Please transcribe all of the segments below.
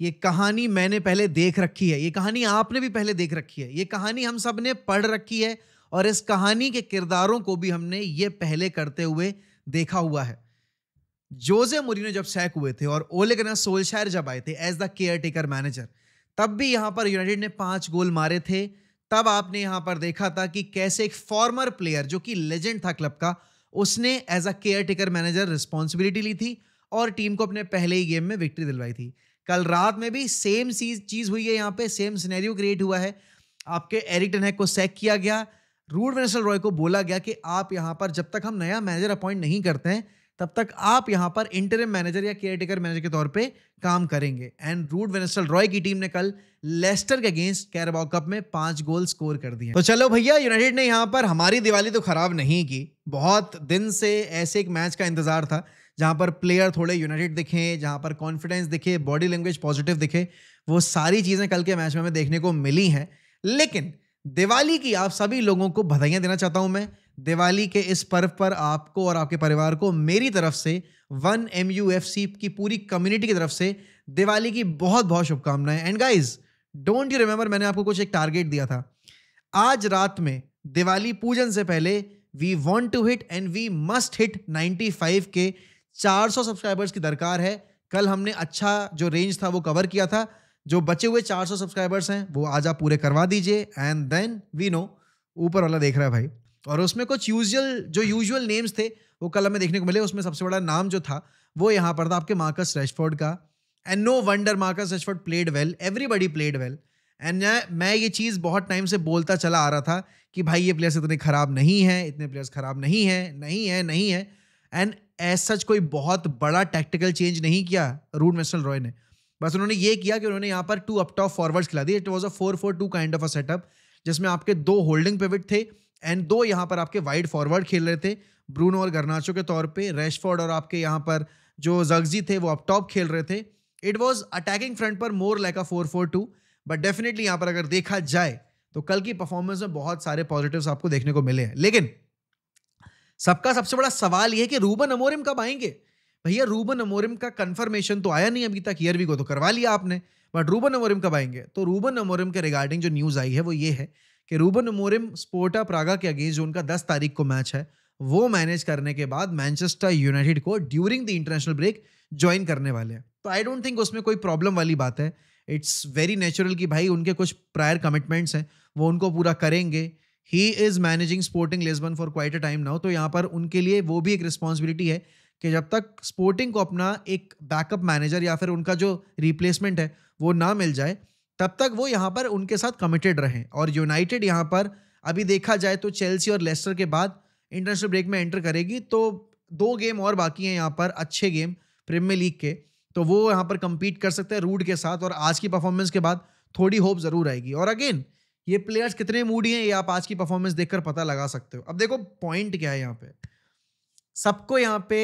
ये कहानी मैंने पहले देख रखी है ये कहानी आपने भी पहले देख रखी है ये कहानी हम सब ने पढ़ रखी है और इस कहानी के किरदारों को भी हमने ये पहले करते हुए देखा हुआ है जोजे मुरीनो जब सैक हुए थे और ओले गना सोलशायर जब आए थे as the caretaker manager तब भी यहाँ पर यूनाइटेड ने पांच गोल मारे थे तब आपने यहाँ पर देखा था कि कैसे एक फॉर्मर प्लेयर जो कि लेजेंड था क्लब का उसने as a caretaker manager responsibility ली थी और टीम को अपने पहले ही गेम में विक्ट्री दिलवाई थी कल रात में भी सेम चीज़ हुई है यहाँ पे सेम सिनेरियो क्रिएट हुआ है आपके एरिकटन है को सेक किया गया रूड वेनसल रॉय को बोला गया कि आप यहाँ पर जब तक हम नया मैनेजर अपॉइंट नहीं करते हैं तब तक आप यहाँ पर इंटरम मैनेजर या टेकर मैनेजर के तौर पे काम करेंगे एंड रूड वेनेस्टल रॉय की टीम ने कल लेस्टर के अगेंस्ट कैरबाउ कप में पांच गोल स्कोर कर दिए तो चलो भैया यूनाइटेड ने यहाँ पर हमारी दिवाली तो खराब नहीं की बहुत दिन से ऐसे एक मैच का इंतजार था जहाँ पर प्लेयर थोड़े यूनाइटेड दिखे जहाँ पर कॉन्फिडेंस दिखे बॉडी लैंग्वेज पॉजिटिव दिखे वो सारी चीज़ें कल के मैच में हमें देखने को मिली हैं लेकिन दिवाली की आप सभी लोगों को बधाइयाँ देना चाहता हूँ मैं दिवाली के इस पर्व पर आपको और आपके परिवार को मेरी तरफ से one M U F C की पूरी कम्युनिटी की तरफ से दिवाली की बहुत बहुत शुभकामनाएं and guys don't you remember मैंने आपको कुछ एक टारगेट दिया था आज रात में दिवाली पूजन से पहले we want to hit and we must hit 95 के 400 सब्सक्राइबर्स की दरकार है कल हमने अच्छा जो रेंज था वो कवर किया था जो बचे हुए 400 सब्सक्राइबर्स हैं वो आज आप पूरे करवा दीजिए एंड देन वी नो ऊपर वाला देख रहा है भाई और उसमें कुछ यूजुअल जो यूजुअल नेम्स थे वो कल हमें देखने को मिले उसमें सबसे बड़ा नाम जो था वो यहाँ पर था आपके मार्कस रेशफोर्ड का and no wonder Marcus Rashford played well everybody played well and मैं ये चीज़ बहुत टाइम से बोलता चला आ रहा था कि भाई ये प्लेयर्स इतने ख़राब नहीं हैं इतने प्लेयर्स ख़राब नहीं हैं नहीं है नहीं है एंड एज सच कोई बहुत बड़ा टैक्टिकल चेंज नहीं किया रूड मेसल रॉय ने बस उन्होंने ये किया कि उन्होंने यहाँ पर टू अप टॉप फॉरवर्ड्स खिला दिए it was a four four two kind of a setup जिसमें आपके दो होल्डिंग पिविट थे एंड दो यहाँ पर आपके वाइड फॉरवर्ड खेल रहे थे ब्रूनो और गर्नाचो के तौर पे रैशफोर्ड और आपके यहाँ पर जो जगजी थे वो अप टॉप खेल रहे थे इट वॉज अटैकिंग फ्रंट पर more like a four four two but definitely यहाँ पर अगर देखा जाए तो कल की परफॉर्मेंस में बहुत सारे पॉजिटिव्स आपको देखने को मिले हैं लेकिन सबका सबसे बड़ा सवाल यह कि रूबन अमोरिम कब आएंगे भैया रूबन अमोरिम का कंफर्मेशन तो आया नहीं अभी तक ईयरवी को तो करवा लिया आपने बट रूबन अमोरिम कब आएंगे तो रूबन अमोरिम के रिगार्डिंग जो न्यूज़ आई है वो ये है कि रूबन अमोरिम स्पोर्टा प्रागा के अगेंस्ट जो उनका दस तारीख को मैच है वो मैनेज करने के बाद मैनचेस्टर यूनाइटेड को during the international break join करने वाले हैं तो आई डोंट थिंक उसमें कोई प्रॉब्लम वाली बात है इट्स वेरी नेचुरल कि भाई उनके कुछ प्रायर कमिटमेंट्स हैं वो उनको पूरा करेंगे he is managing Sporting Lisbon for quite a time now तो यहाँ पर उनके लिए वो भी एक रिस्पॉन्सिबिलिटी है कि जब तक स्पोर्टिंग को अपना एक बैकअप मैनेजर या फिर उनका जो रिप्लेसमेंट है वो ना मिल जाए तब तक वो यहाँ पर उनके साथ कमिटेड रहें और यूनाइटेड यहाँ पर अभी देखा जाए तो चेल्सी और लेस्टर के बाद इंटरनेशनल ब्रेक में एंटर करेगी तो दो गेम और बाकी हैं यहाँ पर अच्छे गेम प्रीमियर लीग के तो वो यहाँ पर कम्पीट कर सकते हैं रूड के साथ और आज की परफॉर्मेंस के बाद थोड़ी होप ज़रूर आएगी और अगेन ये प्लेयर्स कितने मूडी हैं ये आप आज की परफॉर्मेंस देखकर पता लगा सकते हो अब देखो पॉइंट क्या है यहाँ पे सबको यहाँ पे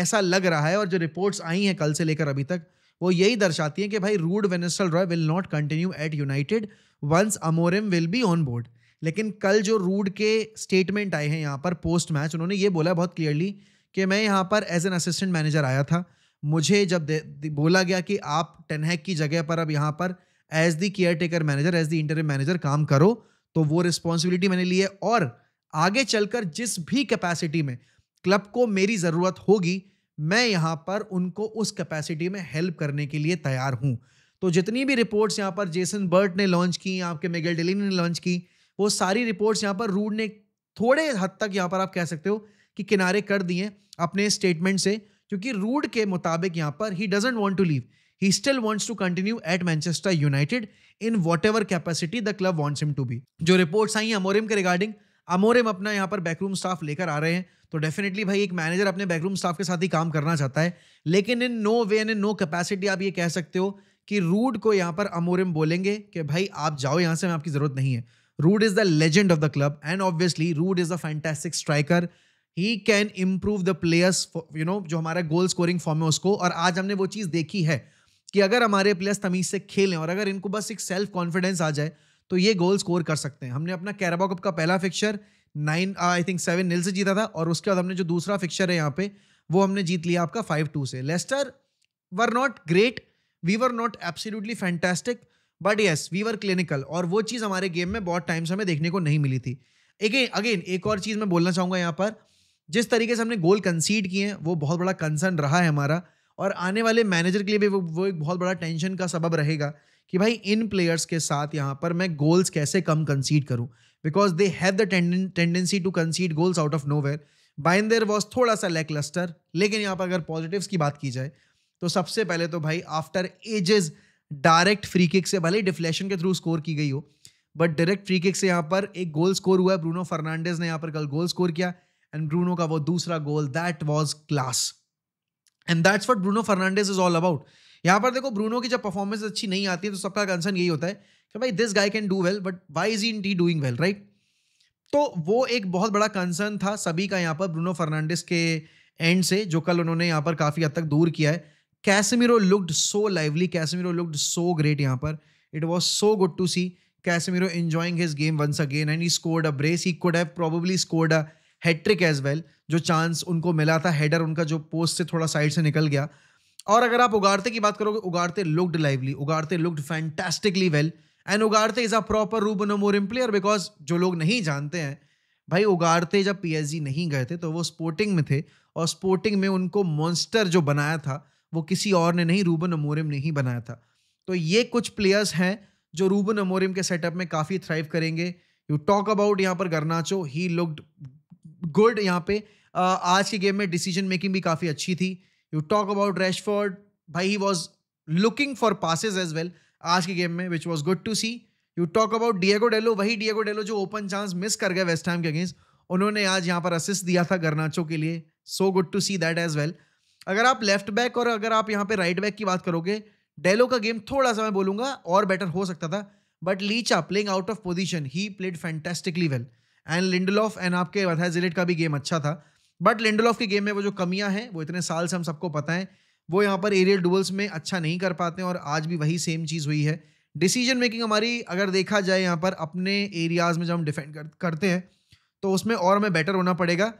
ऐसा लग रहा है और जो रिपोर्ट्स आई हैं कल से लेकर अभी तक वो यही दर्शाती हैं कि भाई Ruud van Nistelrooy will not continue at United once Amorim will be on board लेकिन कल जो रूड के स्टेटमेंट आए हैं यहाँ पर पोस्ट मैच उन्होंने ये बोला बहुत क्लियरली कि मैं यहाँ पर एज एन असिस्टेंट मैनेजर आया था मुझे जब बोला गया कि आप टेनहैक की जगह पर अब यहाँ पर as the caretaker manager as the inter manager काम करो तो वो रिस्पॉन्सिबिलिटी मैंने ली है और आगे चलकर जिस भी कैपेसिटी में क्लब को मेरी ज़रूरत होगी मैं यहाँ पर उनको उस कैपेसिटी में हेल्प करने के लिए तैयार हूँ तो जितनी भी रिपोर्ट्स यहाँ पर जेसन बर्ट ने लॉन्च की आपके मेगल डेली ने लॉन्च की वो सारी रिपोर्ट्स यहाँ पर रूड ने थोड़े हद तक यहाँ पर आप कह सकते हो कि किनारे कर दिए अपने स्टेटमेंट से क्योंकि रूड के मुताबिक यहाँ पर he doesn't want to leave he still wants to continue at Manchester United in whatever capacity the club wants him to be. जो रिपोर्ट्स आई हैं अमोरिम के रिगार्डिंग अमोरिम अपना यहाँ पर बैकरूम स्टाफ लेकर आ रहे हैं तो डेफिनेटली भाई एक मैनेजर अपने बैकरूम स्टाफ के साथ ही काम करना चाहता है लेकिन in no way and in no capacity आप ये कह सकते हो कि रूड को यहाँ पर अमोरिम बोलेंगे कि भाई आप जाओ यहाँ से मैं आपकी ज़रूरत नहीं है Ruud is the legend of the club and obviously Ruud is a fantastic striker he can improve the players you know जो हमारा गोल स्कोरिंग फॉर्म है उसको और आज हमने वो चीज़ देखी है कि अगर हमारे प्लेयर्स तमीज से खेलें और अगर इनको बस एक सेल्फ कॉन्फिडेंस आ जाए तो ये गोल स्कोर कर सकते हैं हमने अपना कैराबा कप का पहला fixture nine I think seven nil से जीता था और उसके बाद हमने जो दूसरा फिक्चर है यहाँ पे वो हमने जीत लिया आपका फाइव टू से Leicester were not great we were not absolutely fantastic but yes we were clinical और वो चीज़ हमारे गेम में बहुत टाइम से हमें देखने को नहीं मिली थी अगेन अगेन एक और चीज़ मैं बोलना चाहूँगा यहाँ पर जिस तरीके से हमने गोल कंसीड किए हैं वो बहुत बड़ा कंसर्न रहा है हमारा और आने वाले मैनेजर के लिए भी वो, वो एक बहुत बड़ा टेंशन का सबब रहेगा कि भाई इन प्लेयर्स के साथ यहाँ पर मैं गोल्स कैसे कम कंसीड करूँ because they have the tendency to concede goals out of nowhere Bayindir was थोड़ा सा लेक लस्टर लेकिन यहाँ पर अगर पॉजिटिव्स की बात की जाए तो सबसे पहले तो भाई after ages direct free kick से भले डिफ्लेशन के थ्रू स्कोर की गई हो बट डायरेक्ट फ्री किक से यहाँ पर एक गोल स्कोर हुआ है ब्रूनो फर्नांडेज ने यहाँ पर कल गोल स्कोर किया एंड ब्रूनो का वो दूसरा goal that was class and that's what Bruno Fernandes is all about यहाँ पर देखो ब्रूनो की जब परफॉर्मेंस अच्छी नहीं आती है तो सबका कंसर्न यही होता है कि भाई this guy can do well but why is Antony doing well right तो वो एक बहुत बड़ा कंसर्न था सभी का यहाँ पर ब्रूनो फर्नांडिस के एंड से जो कल उन्होंने यहाँ पर काफ़ी हद तक दूर किया है Casemiro looked so lively Casemiro looked so great यहाँ पर it was so good to see Casemiro enjoying his game once again and he scored a brace he could have probably scored a hattrick as well जो chance उनको मिला था header उनका जो post से थोड़ा साइड से निकल गया और अगर आप उगाड़ते की बात करोगे Ugarte looked lively Ugarte looked fantastically well and Ugarte is a proper no more player because जो लोग नहीं जानते हैं भाई उगाड़ते जब पी नहीं गए थे तो वो स्पोर्टिंग में थे और स्पोर्टिंग में उनको मॉन्स्टर जो बनाया था वो किसी और ने नहीं रूबन अमोरिम ने ही बनाया था तो ये कुछ प्लेयर्स हैं जो रूबन अमोरिम के सेटअप में काफ़ी थ्राइव करेंगे यू टॉक अबाउट यहाँ पर गरनाचो ही लुक्ड गुड यहाँ पे uh, आज के गेम में डिसीजन मेकिंग भी काफ़ी अच्छी थी यू टॉक अबाउट रैशफोर्ड भाई he was looking for passes as well आज के गेम में which was good to see you talk about Diego Dalot वही डिएगो डेलो जो ओपन चांस मिस कर गए वेस्ट टाइम के अगेंस्ट उन्होंने आज यहाँ पर असिस्ट दिया था गर्नाचो के लिए so good to see that as well अगर आप लेफ्ट बैक और अगर आप यहाँ पे राइट बैक की बात करोगे डेलो का गेम थोड़ा सा मैं बोलूंगा और बेटर हो सकता था but Licha playing out of position he played fantastically well and Lindelof and आपके वथाजिलेट का भी गेम अच्छा था बट लिंडलॉफ के गेम में वो जो कमियां हैं वो इतने साल से हम सबको पता है वो यहाँ पर एरियल डुअल्स में अच्छा नहीं कर पाते हैं और आज भी वही सेम चीज़ हुई है डिसीजन मेकिंग हमारी अगर देखा जाए यहाँ पर अपने एरियाज़ में जब हम डिफेंड करते हैं तो उसमें और हमें बेटर होना पड़ेगा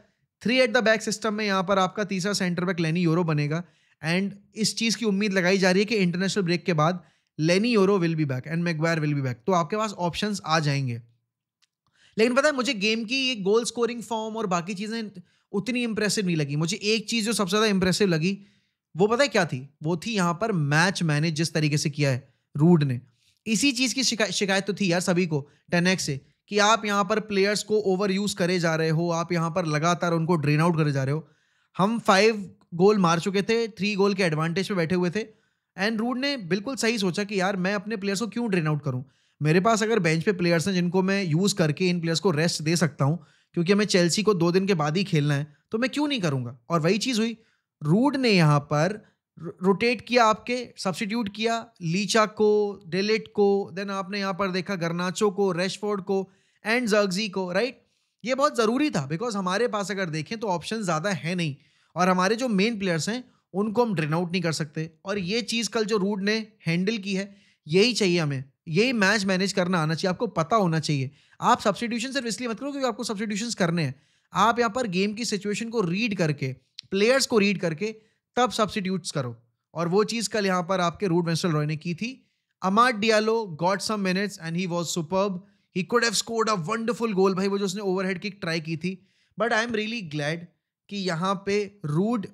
three at the back system में यहाँ पर आपका तीसरा सेंटर बैक लेनी यूरो बनेगा एंड इस चीज़ की उम्मीद लगाई जा रही है कि इंटरनेशनल ब्रेक के बाद Leny Yoro will be back and Maguire will be back तो आपके पास ऑप्शंस आ जाएंगे लेकिन पता है मुझे गेम की ये गोल स्कोरिंग फॉर्म और बाकी चीज़ें उतनी इंप्रेसिव नहीं लगी मुझे एक चीज़ जो सबसे ज़्यादा इंप्रेसिव लगी वो पता है क्या थी वो थी यहाँ पर मैच मैनेज जिस तरीके से किया है रूड ने इसी चीज़ की शिका, शिकायत तो थी यार सभी को टेन से कि आप यहाँ पर प्लेयर्स को ओवर यूज़ करे जा रहे हो आप यहाँ पर लगातार उनको ड्रेन आउट करे जा रहे हो हम फाइव गोल मार चुके थे थ्री गोल के एडवांटेज पे बैठे हुए थे एंड रूड ने बिल्कुल सही सोचा कि यार मैं अपने प्लेयर्स को क्यों ड्रेन आउट करूं मेरे पास अगर बेंच पे प्लेयर्स हैं जिनको मैं यूज़ करके इन प्लेयर्स को रेस्ट दे सकता हूँ क्योंकि हमें चेल्सी को दो दिन के बाद ही खेलना है तो मैं क्यों नहीं करूँगा और वही चीज़ हुई रूड ने यहाँ पर रोटेट किया आपके सब्सटीट्यूट किया लीचा को डेलेट को देन आपने यहाँ पर देखा गरनाचो को रेशफोर्ड को एंड जर्गजी को राइट ये बहुत ज़रूरी था बिकॉज हमारे पास अगर देखें तो ऑप्शन ज़्यादा है नहीं और हमारे जो मेन प्लेयर्स हैं उनको हम ड्रेन आउट नहीं कर सकते और ये चीज़ कल जो रूड ने हैंडल की है यही चाहिए हमें ये मैच मैनेज करना आना चाहिए आपको पता होना चाहिए आप सब्सटीट्यूशन सिर्फ इसलिए मत करो क्योंकि आपको सब्सटीट्यूशन करने हैं आप यहाँ पर गेम की सिचुएशन को रीड करके प्लेयर्स को रीड करके तब सब्सटीट्यूट्स करो और वो चीज़ कल यहाँ पर आपके रूट वेंसल रॉय ने की थी Amad Diallo got some minutes and he was superb he could have scored a wonderful goal भाई वो जो उसने ओवरहेड किक ट्राई की थी but I am really glad कि यहाँ पे रूड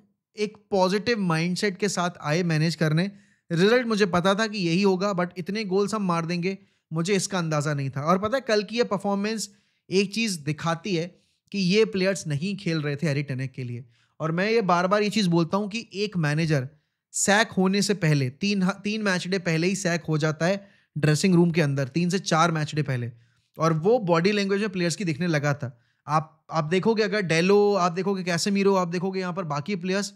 एक पॉजिटिव माइंडसेट के साथ आए मैनेज करने रिजल्ट मुझे पता था कि यही होगा बट इतने गोल्स हम मार देंगे मुझे इसका अंदाज़ा नहीं था और पता है कल की ये परफॉर्मेंस एक चीज़ दिखाती है कि ये प्लेयर्स नहीं खेल रहे थे हैरी टेनेक के लिए और मैं ये बार बार ये चीज़ बोलता हूँ कि एक मैनेजर सैक होने से पहले तीन तीन मैच डे पहले ही सैक हो जाता है ड्रेसिंग रूम के अंदर तीन से चार मैच डे पहले और वो बॉडी लैंग्वेज में प्लेयर्स की दिखने लगा था आप आप देखोगे अगर डेलो आप देखोगे कैसे मीरो आप देखोगे यहाँ पर बाकी players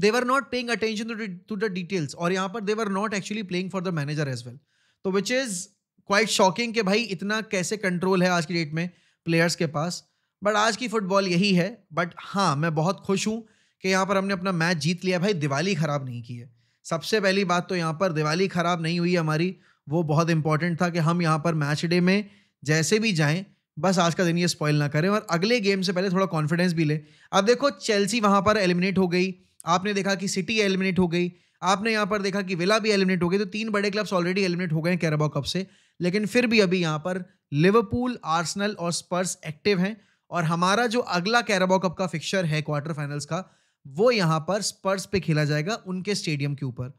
they're not paying attention to the details और यहाँ पर they're not actually playing for the manager as well तो विच इज़ क्वाइट शॉकिंग कि भाई इतना कैसे कंट्रोल है आज की डेट में प्लेयर्स के पास बट आज की फुटबॉल यही है बट हाँ मैं बहुत खुश हूँ कि यहाँ पर हमने अपना मैच जीत लिया भाई दिवाली ख़राब नहीं की है सबसे पहली बात तो यहाँ पर दिवाली ख़राब नहीं हुई हमारी वो बहुत इंपॉर्टेंट था कि हम यहाँ पर मैच डे में जैसे भी जाएँ बस आज का दिन ये स्पॉइल ना करें और अगले गेम से पहले थोड़ा कॉन्फिडेंस भी लें अब देखो चेल्सी वहाँ पर एलिमिनेट हो गई आपने देखा कि सिटी एलिमिनेट हो गई आपने यहाँ पर देखा कि विला भी एलिमिनेट हो गई तो तीन बड़े क्लब्स ऑलरेडी एलिमिनेट हो गए हैं कैरबाओ कप से लेकिन फिर भी अभी यहाँ पर लिवरपूल आर्सनल और स्पर्स एक्टिव हैं और हमारा जो अगला कैरबाओ कप का फिक्चर है क्वार्टर फाइनल्स का वो यहाँ पर स्पर्स पे खेला जाएगा उनके स्टेडियम के ऊपर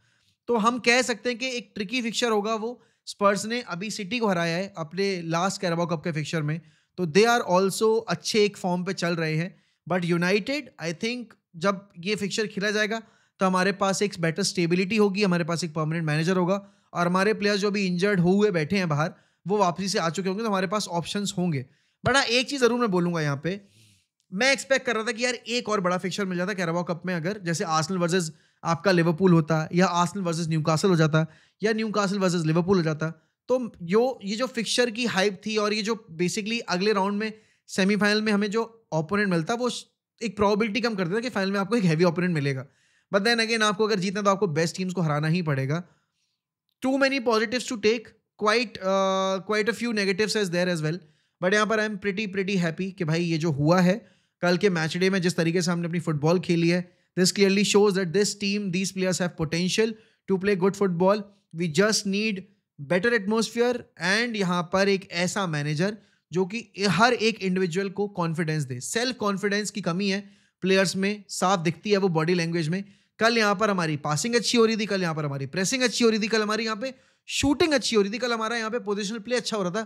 तो हम कह सकते हैं कि एक ट्रिकी फिक्चर होगा वो स्पर्स ने अभी सिटी को हराया है अपने लास्ट कैरबाओ कप के फिक्चर में तो दे आर ऑल्सो अच्छे एक फॉर्म पे चल रहे हैं बट यूनाइटेड आई थिंक जब ये फिक्चर खेला जाएगा तो हमारे पास एक बेटर स्टेबिलिटी होगी हमारे पास एक परमानेंट मैनेजर होगा और हमारे प्लेयर जो भी इंजर्ड हुए बैठे हैं बाहर वो वापसी से आ चुके होंगे तो हमारे पास ऑप्शन होंगे बट हाँ एक चीज़ ज़रूर मैं बोलूँगा यहाँ पे मैं एक्सपेक्ट कर रहा था कि यार एक और बड़ा फिक्चर मिल जाता कैरवा कप में अगर जैसे आर्सनल वर्सेस आपका लिवरपूल होता या आर्सनल वर्सेस न्यूकासल हो जाता या न्यूकासल वर्सेस लिवरपूल हो जाता तो यो ये जो फिक्चर की हाइप थी और ये जो बेसिकली अगले राउंड में सेमीफाइनल में हमें जो ओपोनेंट मिलता वो एक प्रॉबिलिटी कम कर देता है कि फाइनल में आपको एक हैवी ओपोनेंट मिलेगा बट देन अगेन आपको अगर जीतना तो आपको बेस्ट टीम्स को हराना ही पड़ेगा too many positives to take quite quite a few negatives as there as well but यहाँ पर I am pretty pretty happy कि भाई ये जो हुआ है कल के मैच डे में जिस तरीके से हमने अपनी फुटबॉल खेली है this clearly shows that this team these players have potential to play good football we just need better atmosphere and यहाँ पर एक ऐसा मैनेजर जो कि हर एक इंडिविजुअल को कॉन्फिडेंस दे सेल्फ कॉन्फिडेंस की कमी है प्लेयर्स में साफ दिखती है वो बॉडी लैंग्वेज में कल यहाँ पर हमारी पासिंग अच्छी हो रही थी कल यहाँ पर हमारी प्रेसिंग अच्छी हो रही थी कल हमारी यहाँ पे शूटिंग अच्छी हो रही थी कल हमारा यहाँ पे पोजिशनल प्ले अच्छा हो रहा था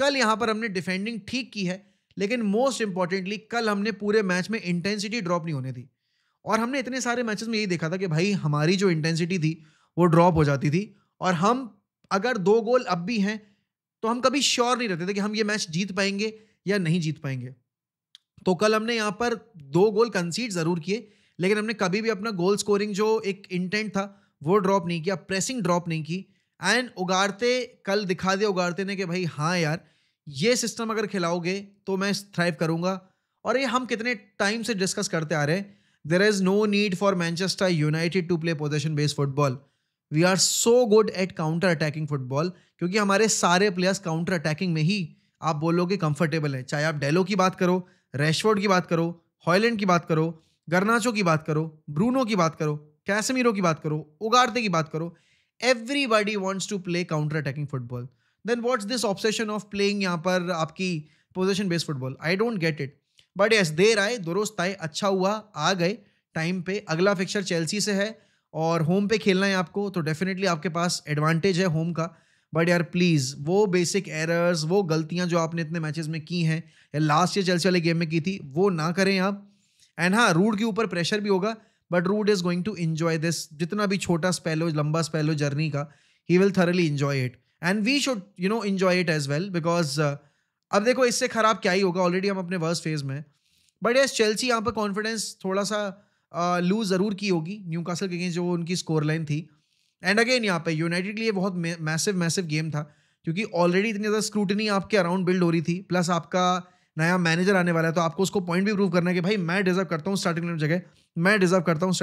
कल यहाँ पर हमने डिफेंडिंग ठीक की है लेकिन मोस्ट इंपॉर्टेंटली कल हमने पूरे मैच में इंटेंसिटी ड्रॉप नहीं होने दी और हमने इतने सारे मैचेस में यही देखा था कि भाई हमारी जो इंटेंसिटी थी वो ड्रॉप हो जाती थी और हम अगर दो गोल अब भी हैं तो हम कभी श्योर नहीं रहते थे कि हम ये मैच जीत पाएंगे या नहीं जीत पाएंगे तो कल हमने यहाँ पर दो गोल कंसीड ज़रूर किए लेकिन हमने कभी भी अपना गोल स्कोरिंग जो एक इंटेंट था वो ड्रॉप नहीं किया प्रेसिंग ड्रॉप नहीं की एंड उगाड़ते कल दिखा दिया उगाड़ते ने कि भाई हाँ यार ये सिस्टम अगर खिलाओगे तो मैं थ्राइव करूँगा और ये हम कितने टाइम से डिस्कस करते आ रहे हैं there is no need for Manchester United to play position based football we are so good at counter attacking football क्योंकि हमारे सारे प्लेयर्स काउंटर अटैकिंग में ही आप बोलोगे कंफर्टेबल हैं चाहे आप डेलो की बात करो रैशफोर्ड की बात करो हॉयलैंड की बात करो गरनाचो की बात करो ब्रूनो की बात करो कैसमीरो की बात करो उगारते की बात करो everybody wants to play counter attacking football then what's this obsession of playing यहाँ पर आपकी position based football I don't get it but yes देर आए दुरुस्त आए अच्छा हुआ आ गए टाइम पे अगला फिक्चर चेल्सी से है और होम पे खेलना है आपको तो डेफिनेटली आपके पास एडवांटेज है होम का बट यार प्लीज़ वो बेसिक एरर्स वो गलतियाँ जो आपने इतने मैचेस में की हैं या लास्ट ईयर चलसी वाले गेम में की थी वो ना करें आप एंड हाँ रूड के ऊपर प्रेशर भी होगा but Ruud is going to enjoy this जितना भी छोटा स्पेल हो लंबा स्पेल हो जर्नी का ही will thoroughly enjoy it and we should you know enjoy it as well because अब देखो इससे ख़राब क्या ही होगा ऑलरेडी हम अपने वर्स्ट फेज में बट यस चेल्सी यहाँ पर कॉन्फिडेंस थोड़ा सा लूज ज़रूर की होगी न्यू कासल के अगेंस्ट जो उनकी स्कोर लाइन थी एंड अगेन यहाँ पे यूनाइटेड के लिए बहुत मैसिव मैसिव गेम था क्योंकि ऑलरेडी इतनी ज़्यादा स्क्रूटनी आपके अराउंड बिल्ड हो रही थी प्लस आपका नया मैनेजर आने वाला है तो आपको उसको पॉइंट भी प्रूव करना है कि भाई मैं डिजर्व करता हूँ स्टार्टिंग इलेवन जगह मैं डिजर्व करता हूँ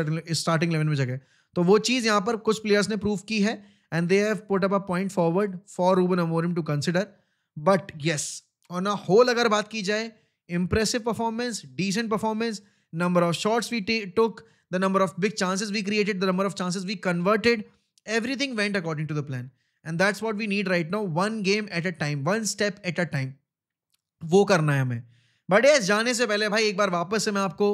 स्टार्टिंग लेवल में जगह तो वो चीज़ यहाँ पर कुछ प्लेयर्स ने प्रूव की है and they have put up a point forward for Ruben Amorim to consider but yes on a whole अगर बात की जाए impressive performance decent performance number of shots we took, the number of big chances we created, the number of chances we converted. Everything went according to the plan. And that's what we need right now. One game at a time, one step at a time. वो करना है हमें but yes जाने से पहले भाई एक बार वापस से मैं आपको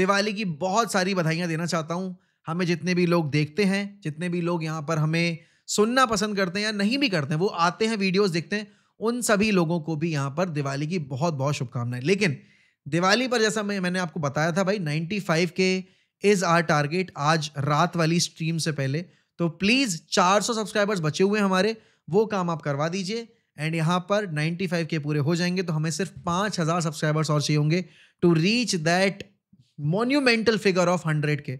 दिवाली की बहुत सारी बधाइयां देना चाहता हूं हमें जितने भी लोग देखते हैं जितने भी लोग यहां पर हमें सुनना पसंद करते हैं या नहीं भी करते हैं वो आते हैं वीडियोस देखते हैं उन सभी लोगों को भी यहां पर दिवाली की बहुत बहुत शुभकामनाएं लेकिन दिवाली पर जैसा मैं मैंने आपको बताया था भाई 95 के इज आर टारगेट आज रात वाली स्ट्रीम से पहले तो प्लीज 400 सब्सक्राइबर्स बचे हुए हैं हमारे वो काम आप करवा दीजिए एंड यहाँ पर 95 के पूरे हो जाएंगे तो हमें सिर्फ 5000 सब्सक्राइबर्स और चाहिए होंगे to reach that monumental figure of hundred K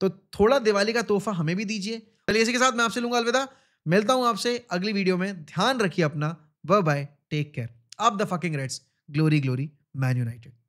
तो थोड़ा दिवाली का तोहफा हमें भी दीजिए चलिए इसी के साथ मैं आपसे लूंगा अलविदा मिलता हूँ आपसे अगली वीडियो में ध्यान रखिए अपना व बाय टेक केयर आप the fucking Reds glory glory Man United